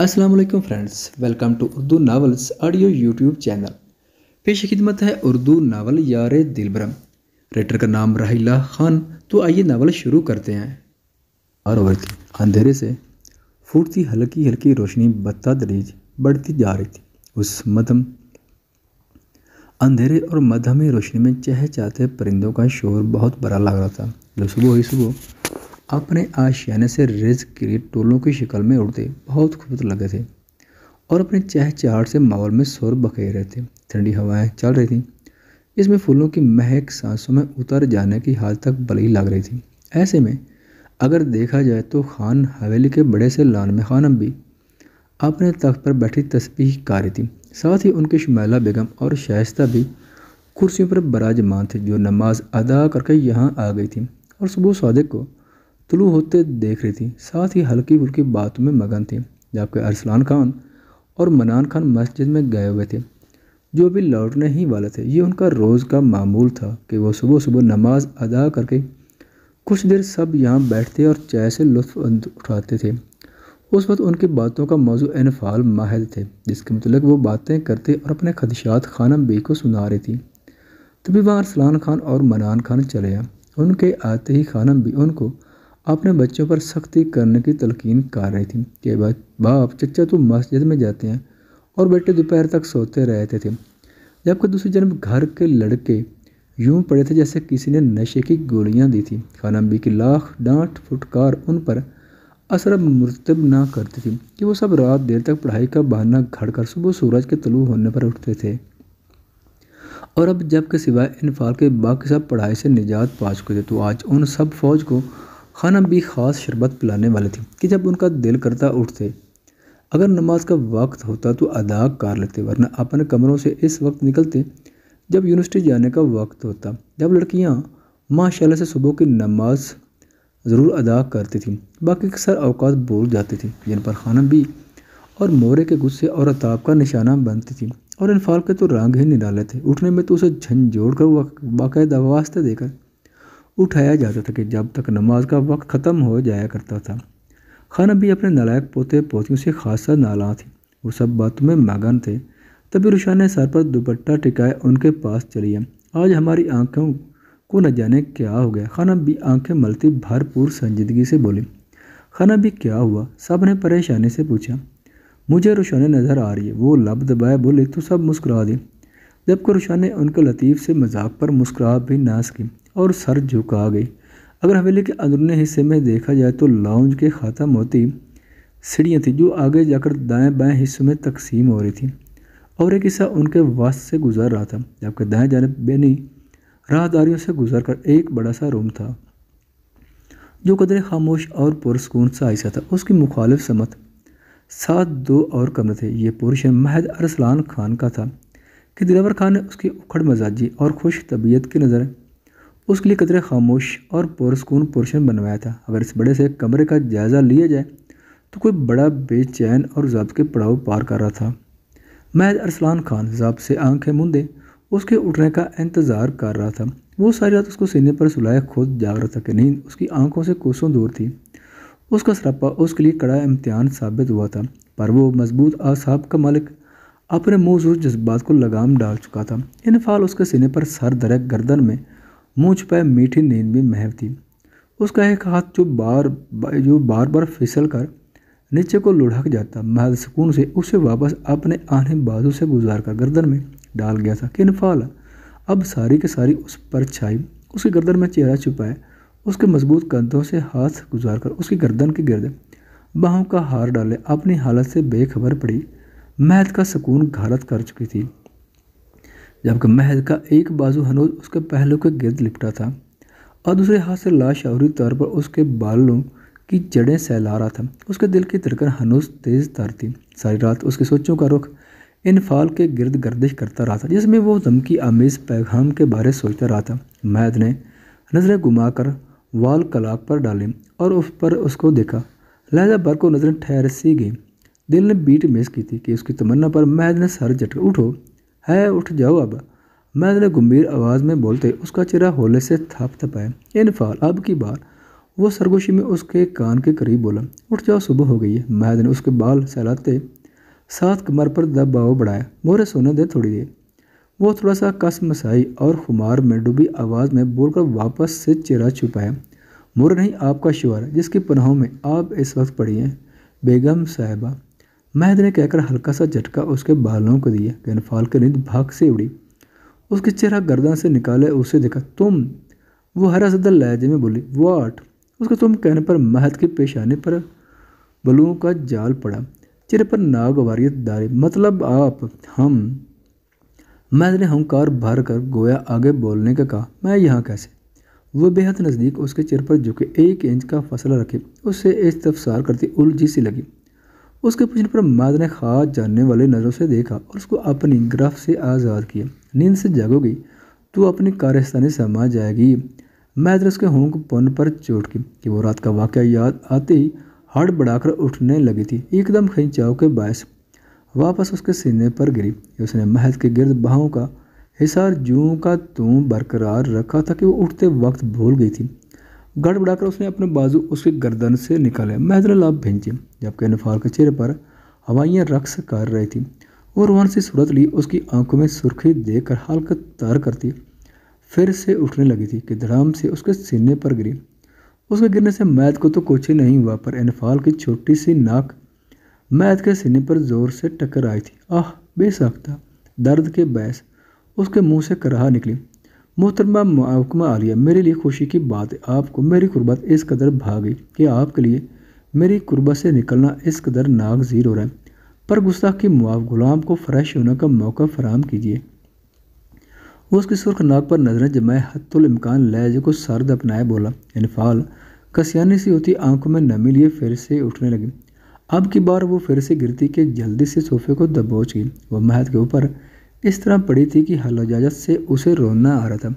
Aslam friends welcome to Urdu novels audio YouTube channel पेश खिदमत है उर्दू नावल यार दिलबरम राइटर का नाम राहिला खान तो आइए नावल शुरू करते हैं और अंधेरे से फूटती हल्की हल्की रोशनी बता दरीज बढ़ती जा रही थी उस मधम अंधेरे और मध्यमी रोशनी में चाहते परिंदों का शोर बहुत बड़ा लग रहा था जब सुबह ही सुबह अपने आशियाने से रिज के टोलों की शिकल में उड़ते बहुत खूबसूरत लगे थे और अपने चहचहाट से माहौल में शोर बखेर रहे थे ठंडी हवाएं चल रही थीं इसमें फूलों की महक सांसों में उतर जाने की हाल तक बली लग रही थी ऐसे में अगर देखा जाए तो खान हवेली के बड़े से लान में खानम भी अपने तख्त पर बैठी तस्बीह रही थी साथ ही उनकी शुमैला बेगम और शायस्ता भी कुर्सियों पर बराजमान थे जो नमाज अदा करके यहाँ आ गई थी और सुबह सदक को तुलू तो होते देख रही थी साथ ही हल्की फुल्की बातों में मगन थी जबकि अरसलान खान और मनान खान मस्जिद में गए हुए थे जो अभी लौटने ही वाले थे ये उनका रोज़ का मामूल था कि वो सुबह सुबह नमाज अदा करके कुछ देर सब यहाँ बैठते और चाय से लुत्फ उठाते थे उस वक्त उनकी बातों का मौजू इनफाल माहिर थे जिसके मतलब वो बातें करते और अपने खदशात खानम बे को सुना रही थी तभी वहाँ अरसलान खान और मनान खान चले आए उनके आते ही खानम बी उनको अपने बच्चों पर सख्ती करने की तलकिन कर रही थी कि बाप चचा तो मस्जिद में जाते हैं और बेटे दोपहर तक सोते रहते थे जबकि दूसरी जन्म घर के लड़के यूं पड़े थे जैसे किसी ने नशे की गोलियां दी थी बी की लाख डांट फुटकार उन पर असर मुरतब ना करती थी कि वो सब रात देर तक पढ़ाई का बहाना घड़ कर सुबह सूरज के तलु होने पर उठते थे और अब जब के सिवाय इनफाल के बाकी सब पढ़ाई से निजात पा चुके थे तो आज उन सब फौज को खाना भी ख़ास शरबत पिलाने वाली थी कि जब उनका दिल करता उठते अगर नमाज का वक्त होता तो अदा कर लेते वरना अपने कमरों से इस वक्त निकलते जब यूनिवर्सिटी जाने का वक्त होता जब लड़कियाँ माशाला से सुबह की नमाज ज़रूर अदा करती थी बाकी अक्सर अवकात बोल जाती थी जिन पर खाना भी और मोरे के गुस्से और अताब का निशाना बनती थी और इनफाल के तो रंग ही निराले थे उठने में तो उसे झंझोड़ कर बाकायदा वास्ते देकर उठाया जाता था कि जब तक नमाज का वक्त ख़त्म हो जाया करता था खान अभी अपने नालायक पोते पोतियों से खासा नाला थी वो सब बातों में मगन थे तभी रुशा ने सर पर दुपट्टा टिकाए उनके पास चली आज हमारी आंखों को न जाने क्या हो गया खाना भी आंखें मलती भरपूर संजीदगी से बोली खाना भी क्या हुआ सब ने परेशानी से पूछा मुझे रुशाने नज़र आ रही है वो लब दबाए बोले तो सब मुस्कुरा दी जबकि रुशाने उनके लतीफ़ से मजाक पर मुस्कुरा भी ना सकी और सर झुका गई अगर हवेली के अंदरूनी हिस्से में देखा जाए तो लाउंज के ख़त्म होती सीढ़ियाँ थी जो आगे जाकर दाएं बाएं हिस्सों में तकसीम हो रही थी और एक हिस्सा उनके वास से गुजर रहा था जबकि दाएं जानब बेनी राहदारियों से गुजर कर एक बड़ा सा रूम था जो कदर खामोश और पुरस्कून सा हिस्सा था उसकी मुखालिफ समत सात दो और कमरे थे ये पुरुष महद अरसलान खान का था कि दिलावर खान ने उसकी उखड़ मजाजी और खुश तबीयत की नज़र उसके लिए कतरे खामोश और पुरस्कून पोर्शन बनवाया था अगर इस बड़े से कमरे का जायज़ा लिया जाए तो कोई बड़ा बेचैन और जब के पड़ाव पार कर रहा था महज अरसलान खान जब से आंखें मूंदे उसके उठने का इंतज़ार कर रहा था वो सारी रात उसको सीने पर सुलाए खुद जाग रहा था कि नींद उसकी आंखों से कोसों दूर थी उसका सरापा उसके लिए कड़ा इम्तिहान साबित हुआ था पर वो मजबूत आसाब का मालिक अपने मौजूद जज्बात को लगाम डाल चुका था इन फाल उसके सीने पर सर दरक गर्दन में मुझ पर मीठी नींद में थी उसका एक हाथ जो बार जो बार बार फिसल कर नीचे को लुढ़क जाता महज सुकून से उसे वापस अपने आने बाजू से गुजार कर गर्दन में डाल गया था कि फाल अब सारी के सारी उस पर छाई उसकी गर्दन में चेहरा छुपाए उसके मजबूत कंधों से हाथ गुजार कर उसकी गर्दन के गिरद बाहों का हार डाले अपनी हालत से बेखबर पड़ी महत का सुकून घालत कर चुकी थी जबकि महज का एक बाजू हनोज उसके पहलू के गिरद लिपटा था और दूसरे हाथ से लाशौरी तौर पर उसके बालों की जड़ें सहला रहा था उसके दिल की धड़कन हनोज तेज़ तार थी सारी रात उसकी सोचों का रुख इनफाल के गिरद गर्दिश करता रहा था जिसमें वो धमकी आमेज़ पैगाम के बारे सोचता रहा था महद ने नज़रें घुमाकर वाल कलाक पर डाली और उस पर उसको देखा लहजा भर को नज़रें ठहर सी गई दिल ने बीट मिस की थी कि उसकी तमन्ना पर महद ने सर झटक उठो है उठ जाओ अब मैद ने गंभीर आवाज़ में बोलते उसका चेहरा होले से थप थपाया इनफाल अब की बार वो सरगोशी में उसके कान के करीब बोला उठ जाओ सुबह हो गई है मैद ने उसके बाल सहलाते साथ कमर पर दबाव बढ़ाया मोरे सोने दे थोड़ी देर वो थोड़ा सा कस मसाई और खुमार में डूबी आवाज़ में बोलकर वापस से चेहरा छुपाया मोर नहीं आपका शिवर जिसकी पनाहों में आप इस वक्त पड़ी हैं बेगम साहबा महद ने कहकर हल्का सा झटका उसके बालों को दिया गनफाल की नींद भाग से उड़ी उसके चेहरा गर्दन से निकाले उसे देखा तुम वो हरा सदर लहजे में बोली वाट उसके तुम कहने पर महद की पेशानी पर बलुओं का जाल पड़ा चेहरे पर नागवारियत दारी मतलब आप हम महद ने हंकार भर कर गोया आगे बोलने का कहा मैं यहाँ कैसे वह बेहद नज़दीक उसके चेहरे पर झुके एक इंच का फसला रखे उससे इस्तफसार करती उलझी सी लगी उसके पूछने पर माद ने खास जानने वाली नज़रों से देखा और उसको अपनी ग्रफ से आज़ाद किया नींद से जागोगी तो अपनी कारस्तानी समा जाएगी मैद ने उसके होंग पन पर चोट की कि वो रात का वाक़ याद आते ही हड़ बढ़ाकर उठने लगी थी एकदम खिंचाव के बायस वापस उसके सीने पर गिरी उसने महद के गिरद बाहों का हिसार जू का तू बरकरार रखा था कि वो उठते वक्त भूल गई थी गड़बड़ाकर उसने अपने बाजू उसके गर्दन से निकाले महदरलाब भेजे जबकि अनफार के चेहरे पर हवाइयाँ रक्स कर रही थी वो रोहन से सूरत ली उसकी आंखों में सुर्खी देख कर हल्कत तार करती फिर से उठने लगी थी कि धड़ाम से उसके सीने पर गिरी उसके गिरने से मैद को तो कुछ ही नहीं हुआ पर इनफाल की छोटी सी नाक मैद के सीने पर जोर से टकर आई थी आह बेसाख्ता दर्द के बैस उसके मुंह से कराह निकली मोहतरमा महकमा आलिया मेरे लिए खुशी की बात है आपको मेरी कुर्बत इस कदर भाग गई कि आपके लिए मेरी कुर्बत से निकलना इस कदर नागजीर हो रहा है पर गुस्ताखी मुआफ गुलाम को फ्रेश होने का मौका फराम कीजिए उसकी सुर्ख नाक पर नजरें जमाए हतुलमकान लहजे को सर्द अपनाए बोला इनफाल कसियानी सी होती आंखों में नमी लिए फिर से उठने लगी अब की बार वो फिर से गिरती के जल्दी से सोफे को दबोच गई वह महद के ऊपर इस तरह पड़ी थी कि हलोजाजत से उसे रोना आ रहा था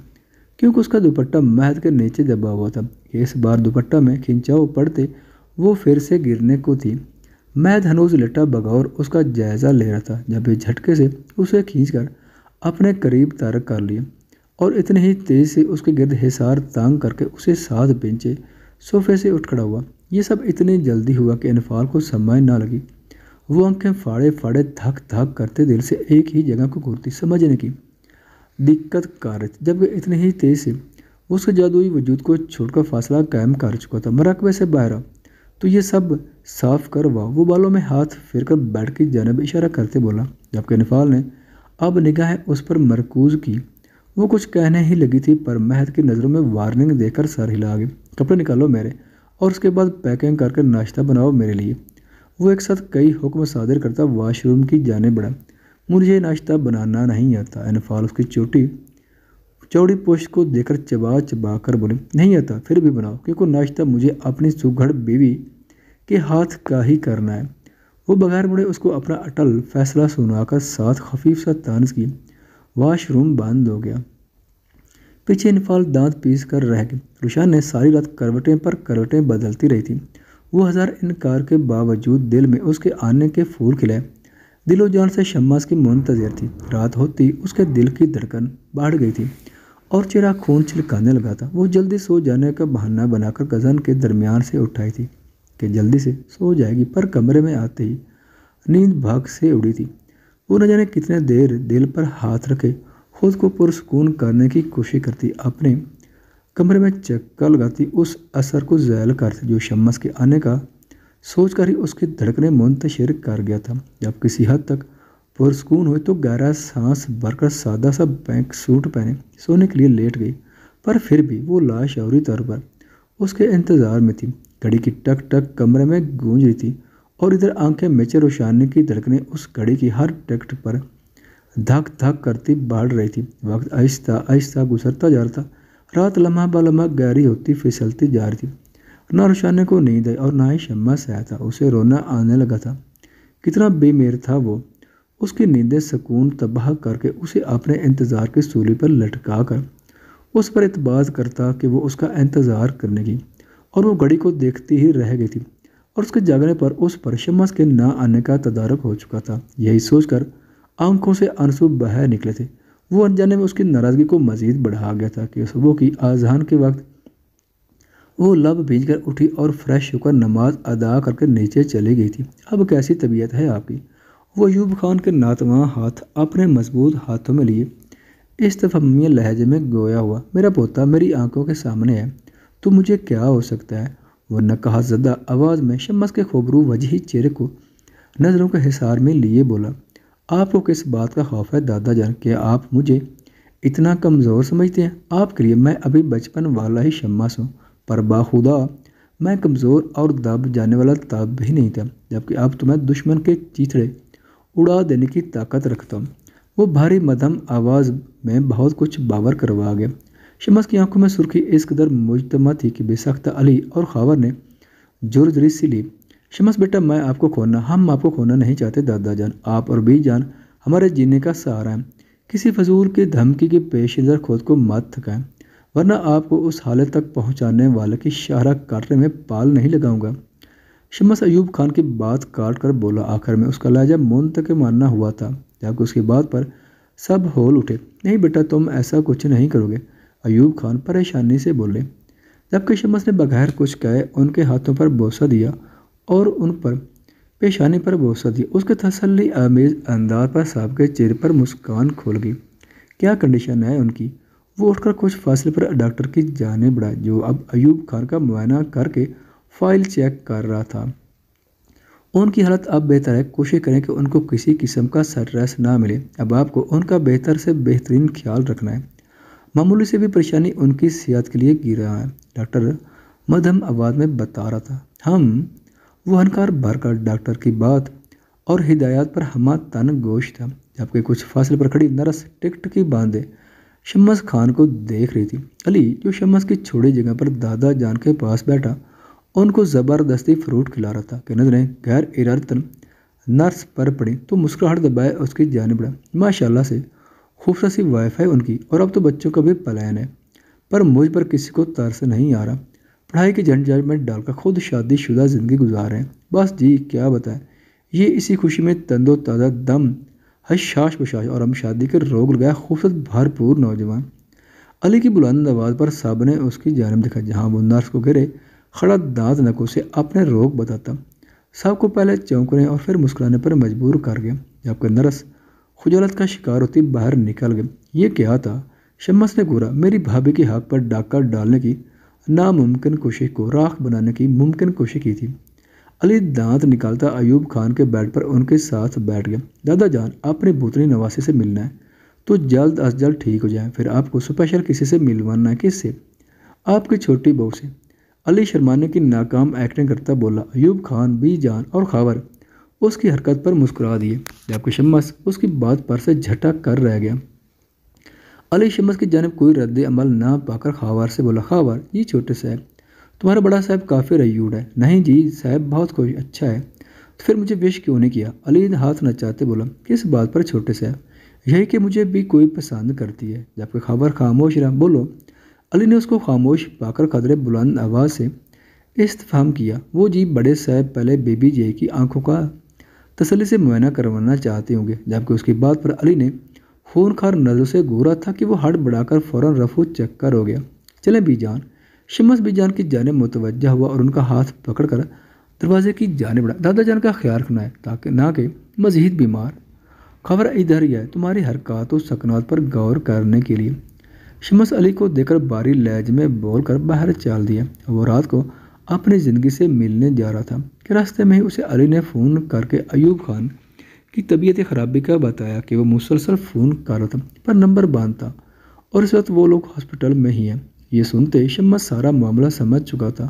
क्योंकि उसका दुपट्टा महद के नीचे दबा हुआ था इस बार दुपट्टा में खिंचाव पड़ते वो फिर से गिरने को थी महद हनोज लट्टा बगौर उसका जायज़ा ले रहा था जब एक झटके से उसे खींचकर अपने करीब तारक कर लिया और इतने ही तेज़ से उसके गिरद हिसार तांग करके उसे साथ बेचे सोफे से उठ खड़ा हुआ ये सब इतनी जल्दी हुआ कि इनफाल को समय ना लगी वो आंखें फाड़े फाड़े धक धक करते दिल से एक ही जगह को घूरती समझने की दिक्कत कार जब इतने ही तेज से उसके जादुई वजूद को छोड़कर फासला कायम कर चुका था मरकबे से बाहर तो ये सब साफ कर वाह वो बालों में हाथ फिर कर बैठ की जानब इशारा करते बोला जबकि नफाल ने अब निगाहें उस पर मरकूज की वो कुछ कहने ही लगी थी पर महद की नज़रों में वार्निंग देकर सर हिला गए कपड़े निकालो मेरे और उसके बाद पैकिंग करके नाश्ता बनाओ मेरे लिए वो एक साथ कई हुक्म सादर करता वाशरूम की जाने बढ़ा मुझे नाश्ता बनाना नहीं आता अनफाल उसकी चोटी चौड़ी पोश को देखकर चबा चबा कर बोले नहीं आता फिर भी बनाओ क्योंकि नाश्ता मुझे अपनी सुघड़ बीवी के हाथ का ही करना है वो बगैर मुड़े उसको अपना अटल फैसला सुनाकर साथ खफीफ सा तानस की वाशरूम बंद हो गया पीछे इनफाल दांत पीस कर रह गए रुशान ने सारी रात करवटें पर करवटें बदलती रही थी वो हज़ार इनकार के बावजूद दिल में उसके आने के फूल खिलाए दिलो जान से शम्मा की मुंतजर थी रात होती उसके दिल की धड़कन बढ़ गई थी और चेहरा खून छिलकाने लगा था वो जल्दी सो जाने का बहाना बनाकर कज़न के दरमियान से उठाई थी कि जल्दी से सो जाएगी पर कमरे में आते ही नींद भाग से उड़ी थी वो न जाने कितने देर दिल पर हाथ रखे खुद को पुरस्कून करने की कोशिश करती अपने कमरे में चक्कर लगाती उस असर को जैल करती जो शम्मस के आने का सोच कर ही उसकी धड़कने मुंतशिर कर गया था जब किसी हद तक पुरस्कून हुए तो गहरा सांस भरकर सादा सा बैंक सूट पहने सोने के लिए लेट गई पर फिर भी वो लाशौरी तौर पर उसके इंतज़ार में थी घड़ी की टक टक कमरे में गूंज रही थी और इधर आंखें मेचर और की धड़कने उस घड़ी की हर टक्ट पर धक धक करती बढ़ रही थी वक्त आहिस्ता आहिस्ता गुजरता जा रहा था रात लम्हा बलम्हा गहरी होती फिसलती जा रही थी ना रोशाने को नींद आई और ना ही शम्मा आया था उसे रोना आने लगा था कितना बेमेर था वो उसकी नींदें सुकून तबाह करके उसे अपने इंतज़ार की सूली पर लटका कर उस पर इतबाज़ करता कि वो उसका इंतज़ार करने की और वो घड़ी को देखती ही रह गई थी और उसके जागने पर उस पर शमस के ना आने का तदारक हो चुका था यही सोचकर आंखों से आंसू बह निकले थे वो अनजाने में उसकी नाराज़गी को मज़ीद बढ़ा गया था कि सुबह की आज़ान के वक्त वो लब भीज कर उठी और फ्रेश होकर नमाज अदा करके नीचे चली गई थी अब कैसी तबीयत है आपकी वो यूब खान के नातवा हाथ अपने मजबूत हाथों में लिए इस तफमिया लहजे में गोया हुआ मेरा पोता मेरी आंखों के सामने है तो मुझे क्या हो सकता है न कहा ज़दा आवाज़ में शमस के खबरू वजही चेहरे को नज़रों के हिसार में लिए बोला आपको किस बात का खौफ है दादा जान कि आप मुझे इतना कमज़ोर समझते हैं आपके लिए मैं अभी बचपन वाला ही शमास हूँ पर बाखुदा मैं कमज़ोर और दब जाने वाला तब भी नहीं था जबकि अब तो मैं दुश्मन के चीथड़े उड़ा देने की ताकत रखता हूँ वो भारी मदम आवाज़ में बहुत कुछ बावर करवा गया शमस की आंखों में सुर्खी इस कदर मुजतमा थी कि बेसख्त अली और खावर ने जुर्जरी सी ली शमस बेटा मैं आपको खोना हम आपको खोना नहीं चाहते दादा जान आप और बी जान हमारे जीने का सहारा है किसी फजूल की धमकी के पेश नज़र खुद को मत थकाएं वरना आपको उस हालत तक पहुंचाने वाले की शाहरा काटने में पाल नहीं लगाऊंगा शमस अयूब खान की बात काट कर बोला आखिर में उसका लहजा तक मानना हुआ था जबकि उसकी बात पर सब होल उठे नहीं बेटा तुम ऐसा कुछ नहीं करोगे अयूब खान परेशानी से बोले जबकि शमस ने बगैर कुछ कहे उनके हाथों पर बोसा दिया और उन पर पेशानी पर भरोसा दिया उसके तसली आमेज अंदाज पर साहब के चेहरे पर मुस्कान खोल गई क्या कंडीशन है उनकी वो उठकर कुछ फासले पर डॉक्टर की जाने बढ़ा जो अब अयूब खान का मुआयना करके फाइल चेक कर रहा था उनकी हालत अब बेहतर है कोशिश करें कि उनको किसी किस्म का स्ट्रेस ना मिले अब आपको उनका बेहतर से बेहतरीन ख्याल रखना है मामूली से भी परेशानी उनकी सेहत के लिए गिर रहा है डॉक्टर मध्यम आवाज़ में बता रहा था हम वो हनकार भरकर डॉक्टर की बात और हिदायत पर हमा तन गोश था जबकि कुछ फासले पर खड़ी नरस टिकटकी बांधे शमस खान को देख रही थी अली जो शम्मस की छोड़ी जगह पर दादा जान के पास बैठा उनको ज़बरदस्ती फ्रूट खिला रहा था कि नजरें गैर इरातन नर्स पर पड़ी तो मुस्कुराहट दबाए उसकी जान बढ़ा माशाला से खूबसूरत वाईफाई उनकी और अब तो बच्चों का भी पलायन है पर मुझ पर किसी को तरस नहीं आ रहा पढ़ाई के झंझट में डालकर खुद शादीशुदा ज़िंदगी गुजार रहे हैं बस जी क्या बताएं ये इसी खुशी में तंदो ताज़ा दम हशाश बशाश और हम शादी के रोग लगाया खूबसूरत भरपूर नौजवान अली की बुलंद आवाज़ पर साहब ने उसकी जानब दिखा जहाँ वो नर्स को घिरे खड़ा दांत नकों से अपने रोग बताता साहब को पहले चौंकने और फिर मुस्कुराने पर मजबूर कर गए जबकि नर्स खुजालत का शिकार होती बाहर निकल गए ये क्या था शम्मस ने घूरा मेरी भाभी के हाथ पर डाका डालने की नामुमकिन कोशिश को राख बनाने की मुमकिन कोशिश की थी अली दांत निकालता अयूब खान के बेड पर उनके साथ बैठ गया दादा जान आपने भूतनी नवासी से मिलना है तो जल्द अज जल्द ठीक हो जाए फिर आपको स्पेशल किसी से मिलवाना है किससे आपकी छोटी बहू से अली शर्माने की नाकाम एक्टिंग करता बोला अयूब खान बी जान और ख़बर उसकी हरकत पर मुस्कुरा दिए जबकि शम्मस उसकी बात पर से झटक कर रह गया अली शमस की जानब कोई रद्द अमल ना पाकर खावार से बोला खावार जी छोटे साहब तुम्हारा बड़ा साहब काफ़ी रयूड है नहीं जी साहब बहुत खुश अच्छा है तो फिर मुझे विश क्यों नहीं किया अली ने हाथ नचाते बोला किस बात पर छोटे साहब यही कि मुझे भी कोई पसंद करती है जबकि खबर खामोश रहा बोलो अली ने उसको खामोश पाकर कदर बुलंद आवाज़ से इस्तफाम किया वो जी बड़े साहब पहले बेबी जय की आंखों का तसली से मुआयना करवाना चाहते होंगे जबकि उसकी बात पर अली ने खूनखार नज़रों से घूरा था कि वह बढ़ाकर फ़ौरन रफू चक्कर हो गया चले बीजान शमस बीजान की जानब मुतवजा हुआ और उनका हाथ पकड़कर दरवाजे की जानब बढ़ा दादा जान का ख्याल रखना है ताकि ना कि मजीद बीमार खबर इधर ही है तुम्हारी हरकत और सकनात पर गौर करने के लिए शमस अली को देखकर बारी लहज में बोल कर बाहर चाल दिया वो रात को अपनी ज़िंदगी से मिलने जा रहा था कि रास्ते में ही उसे अली ने फ़ोन करके अयूब खान की तबीयत खराबी का बताया कि वह मुसलसल फ़ोन कर रहा था पर नंबर बंद था और इस वक्त वो लोग हॉस्पिटल में ही हैं ये सुनते शम्मा सारा मामला समझ चुका था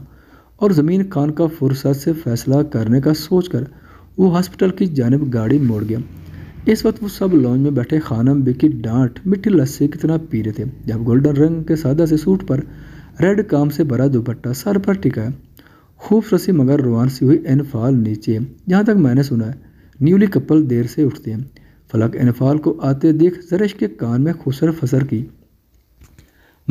और ज़मीन खान का फुर्सत से फैसला करने का सोच कर वो हॉस्पिटल की जानब गाड़ी मोड़ गया इस वक्त वो सब लॉन्च में बैठे खानम बिकी डांट मिट्टी लस्सी कितना पी रहे थे जब गोल्डन रंग के सादा से सूट पर रेड काम से भरा दुपट्टा सर पर टिकाया है खूबसूरत सी मगर रोहान सी हुई एनफाल नीचे जहाँ तक मैंने सुना है न्यूली कपल देर से उठते हैं फलक इनफाल को आते देख जरश के कान में खुसर फसर की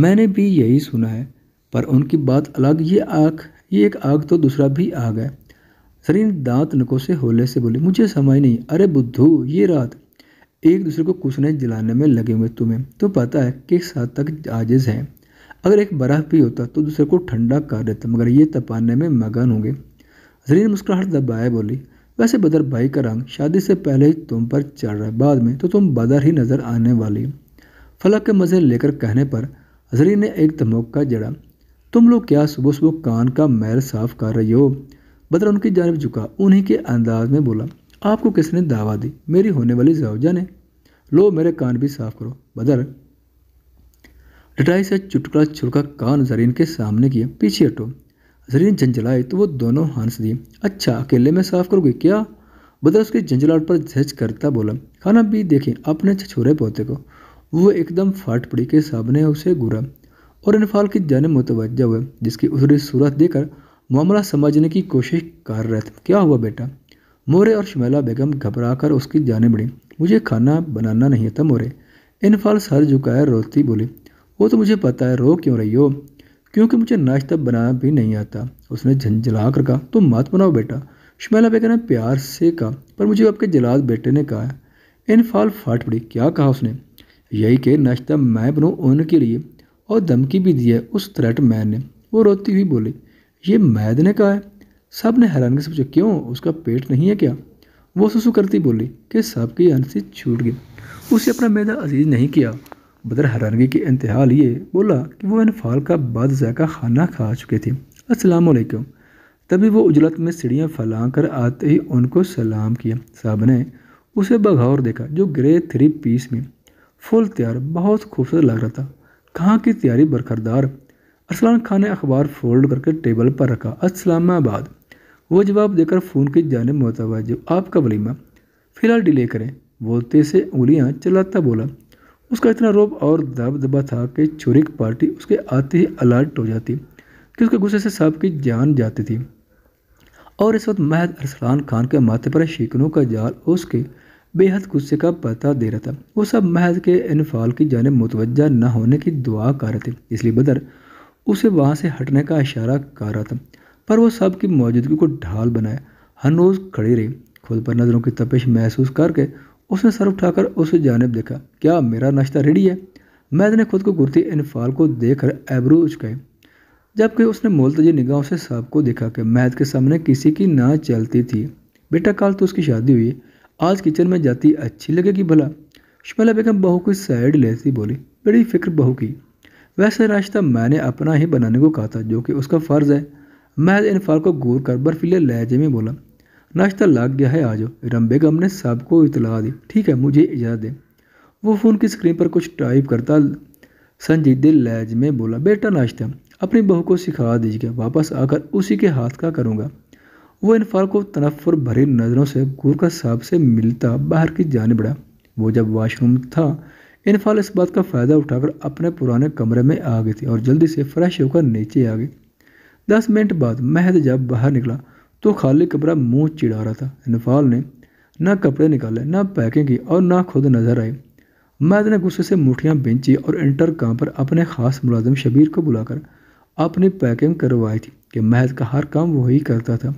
मैंने भी यही सुना है पर उनकी बात अलग ये आग ये एक आग तो दूसरा भी आग है सरीन दांत नकों से होले से बोली मुझे समझ नहीं अरे बुद्धू ये रात एक दूसरे को कुसने जलाने में लगे हुए तुम्हें तो पता है कि साथ तक आजिज हैं अगर एक बर्फ भी होता तो दूसरे को ठंडा कर देता मगर ये तपाने में मगन होंगे जरीन मुस्कुराहट दबाए बोली वैसे बदर भाई का रंग शादी से पहले ही तुम पर चढ़ रहा है बाद में तो तुम बदर ही नज़र आने वाली फलक के मज़े लेकर कहने पर हजरी ने एक धमोका जड़ा तुम लोग क्या सुबह सुबह कान का मैल साफ कर रही हो बदर उनकी जानब झुका उन्हीं के अंदाज में बोला आपको किसने दावा दी मेरी होने वाली जावजा ने लो मेरे कान भी साफ करो बदर डटाई से चुटका छुड़का कान जरीन के सामने किया पीछे हटो जरीन झंझलाए तो वो दोनों हंस दिए अच्छा अकेले में साफ करोगे क्या बदर उसकी झंझलाट पर झज करता बोला खाना भी देखें अपने छछूरे पोते को वो एकदम फाट पड़ी के सामने उसे घूरा और इनफाल की जाने मुतवजह हुए जिसकी उसरी सूरत देकर मामला समझने की कोशिश कर रहे थे क्या हुआ बेटा मोरे और शमैला बेगम घबरा कर उसकी जाने बढ़ी मुझे खाना बनाना नहीं था मोरे इनफाल सर झुकाया रोती बोली वो तो मुझे पता है रो क्यों रही हो क्योंकि मुझे नाश्ता बनाना भी नहीं आता उसने झंझला कर कहा तुम मत बनाओ बेटा शुमैला बेगम ने प्यार से कहा पर मुझे आपके जलाद बेटे ने कहा इन इनफाल फाट पड़ी क्या कहा उसने यही कि नाश्ता मैं बनाऊँ उनके लिए और धमकी भी दी है उस थ्रेट मैन ने वो रोती हुई बोली ये मैद ने कहा है सब ने हैरानगी से पूछा क्यों उसका पेट नहीं है क्या वो सुसु करती बोली कि सबकी आन से छूट गई उसे अपना मैदा अजीज नहीं किया बदर हरानगी की इंतहा लिए बोला कि इन फाल का बाद जायका खाना खा चुके थे असलकम तभी वो उजलत में सीढ़ियाँ फैला कर आते ही उनको सलाम किया साहब ने उसे बघौर देखा जो ग्रे थ्री पीस में फुल तैयार बहुत खूबसूरत लग रहा था कहाँ की तैयारी बरकरदार असलान खान ने अखबार फोल्ड करके टेबल पर रखा असलामाबाद वो जवाब देकर फ़ोन की जानब मोतवजो आपका वलीमा फ़िलहाल डिले करें बोलते से उंगलियाँ चलाता बोला उसका इतना रोब और दबदबा था कि छुरी की पार्टी उसके आते ही अलर्ट हो जाती कि उसके गुस्से से सब की जान जाती थी और इस वक्त महद अरसलान खान के माथे पर शिकनों का जाल उसके बेहद गुस्से का पता दे रहा था वो सब महज के इनफाल की जानब मुतवजह न होने की दुआ कर रहे थे इसलिए बदर उसे वहाँ से हटने का इशारा कर रहा था पर वो सब की मौजूदगी को ढाल बनाया हनोज खड़ी रही खुद पर नज़रों की तपिश महसूस करके उसने सर उठाकर उस जानब देखा क्या मेरा नाश्ता रेडी है मैद ने खुद को गुरती इनफाल को देखकर एबरू उचकाए जबकि उसने मोलतजी निगाहों से साहब को देखा कि मैद के सामने किसी की ना चलती थी बेटा कल तो उसकी शादी हुई आज किचन में जाती अच्छी लगेगी भला शुमला बेगम बहू की साइड लेती बोली बड़ी फिक्र बहू की वैसे नाश्ता मैंने अपना ही बनाने को कहा था जो कि उसका फ़र्ज़ है मैद इनफाल को घूर कर बर्फीले लहजे में बोला नाश्ता लाग गया है आ जाओ रम बेगम ने साहब को इतला दी ठीक है मुझे इजाज़त दें वो फ़ोन की स्क्रीन पर कुछ टाइप करता संजीदे लैज में बोला बेटा नाश्ता अपनी बहू को सिखा दीजिएगा वापस आकर उसी के हाथ का करूँगा वो इनफार को तनफर भरी नज़रों से गुरखा साहब से मिलता बाहर की जाने बढ़ा वो जब वाशरूम था इनफाल इस बात का फ़ायदा उठाकर अपने पुराने कमरे में आ गई थी और जल्दी से फ्रेश होकर नीचे आ गई दस मिनट बाद महद जब बाहर निकला तो खाली कपड़ा मुंह चिढ़ा रहा था इनफाल ने ना कपड़े निकाले ना पैकिंग की और ना खुद नजर आए मैद ने गुस्से से मुठियाँ बेंची और इंटर काम पर अपने खास मुलाजिम शबीर को बुलाकर अपनी पैकिंग करवाई थी कि महज का हर काम वही करता था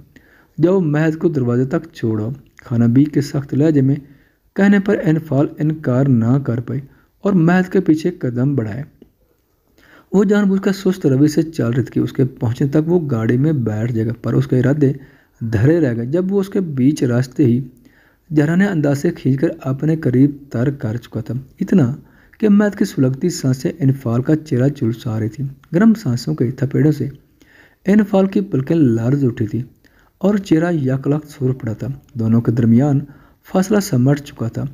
जब वो महज को दरवाजे तक छोड़ा खाना बी के सख्त लहजे में कहने पर इनफाल इनकार ना कर पाई और महज के पीछे कदम बढ़ाए वो जानबूझकर सुस्त रवि से चाल रही थी उसके पहुंचने तक वो गाड़ी में बैठ जाएगा पर उसके इरादे धरे रह गए जब वो उसके बीच रास्ते ही जरा ने अंदाज से खींचकर अपने करीब तर कर चुका था इतना कि मैथ की सुलगती सांसें इनफाल का चेहरा चुलसा रही थी गर्म सांसों के थपेड़ों से इनफाल की पलकें लर्ज उठी थी और चेहरा यकलक सूर पड़ा था दोनों के दरमियान फासला समट चुका था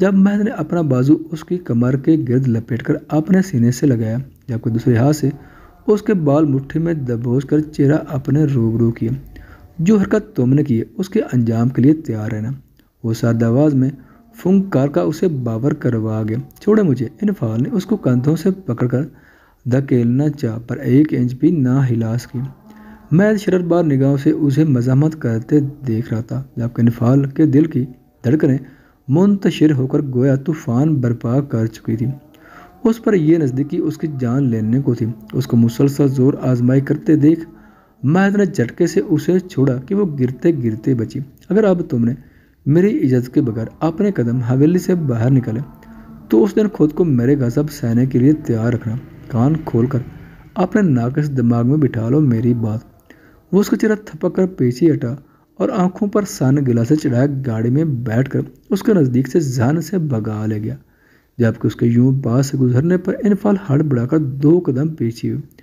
जब महद ने अपना बाजू उसकी कमर के गिरद कर अपने सीने से लगाया जबकि दूसरे हाथ से उसके बाल मुट्ठी में दबोच कर चेहरा अपने रूबरू किया जो हरकत तुमने की है उसके अंजाम के लिए तैयार रहना वो साद में फुंकार का उसे बावर करवा गया छोड़े मुझे इनफाल ने उसको कंधों से पकड़कर धकेलना चाह पर एक इंच भी ना हिला सकी मैं बार निगाहों से उसे मजामत करते देख रहा था जबकि इनफाल के दिल की धड़कनें मुंतशिर होकर गोया तूफान बर्पा कर चुकी थी उस पर यह नज़दीकी उसकी जान लेने को थी उसको मुसलसल जोर आजमाई करते देख मैं इतने झटके से उसे छोड़ा कि वो गिरते गिरते बची अगर अब तुमने मेरी इज्जत के बगैर अपने कदम हवेली से बाहर निकले तो उस दिन खुद को मेरे गजब सहने के लिए तैयार रखना कान खोल कर अपने नाकस दिमाग में बिठा लो मेरी बात वो उसका चेहरा थपक कर पीछे हटा और आंखों पर सन गिला से चढ़ाया गाड़ी में बैठकर उसके नज़दीक से जान से भगा ले गया जबकि उसके यूं पास से गुजरने पर इनफाल हड़बड़ाकर दो कदम पीछे हुई